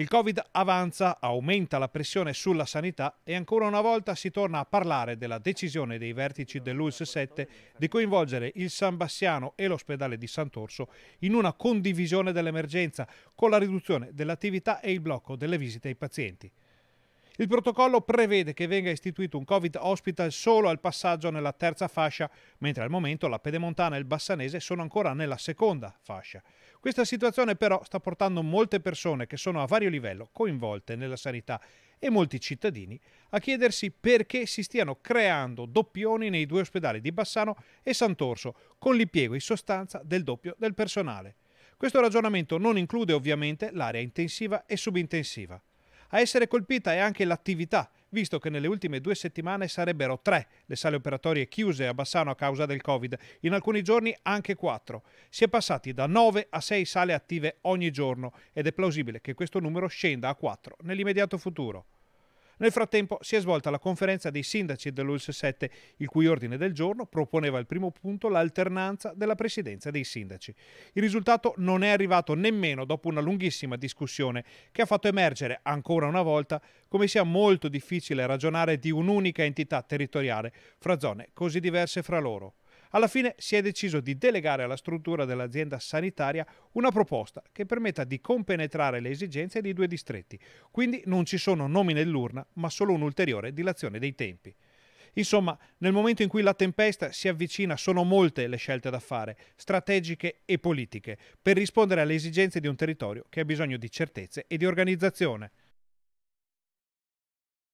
Il Covid avanza, aumenta la pressione sulla sanità e ancora una volta si torna a parlare della decisione dei vertici dell'ULS 7 di coinvolgere il San Bassiano e l'ospedale di Sant'Orso in una condivisione dell'emergenza con la riduzione dell'attività e il blocco delle visite ai pazienti. Il protocollo prevede che venga istituito un Covid hospital solo al passaggio nella terza fascia, mentre al momento la Pedemontana e il Bassanese sono ancora nella seconda fascia. Questa situazione però sta portando molte persone che sono a vario livello coinvolte nella sanità e molti cittadini a chiedersi perché si stiano creando doppioni nei due ospedali di Bassano e Sant'Orso, con l'impiego in sostanza del doppio del personale. Questo ragionamento non include ovviamente l'area intensiva e subintensiva. A essere colpita è anche l'attività, visto che nelle ultime due settimane sarebbero tre le sale operatorie chiuse a Bassano a causa del Covid, in alcuni giorni anche quattro. Si è passati da nove a sei sale attive ogni giorno ed è plausibile che questo numero scenda a quattro nell'immediato futuro. Nel frattempo si è svolta la conferenza dei sindaci dell'ULS 7, il cui ordine del giorno proponeva al primo punto l'alternanza della presidenza dei sindaci. Il risultato non è arrivato nemmeno dopo una lunghissima discussione che ha fatto emergere ancora una volta come sia molto difficile ragionare di un'unica entità territoriale fra zone così diverse fra loro. Alla fine si è deciso di delegare alla struttura dell'azienda sanitaria una proposta che permetta di compenetrare le esigenze dei due distretti, quindi non ci sono nomi nell'urna, ma solo un'ulteriore dilazione dei tempi. Insomma, nel momento in cui la tempesta si avvicina sono molte le scelte da fare, strategiche e politiche, per rispondere alle esigenze di un territorio che ha bisogno di certezze e di organizzazione.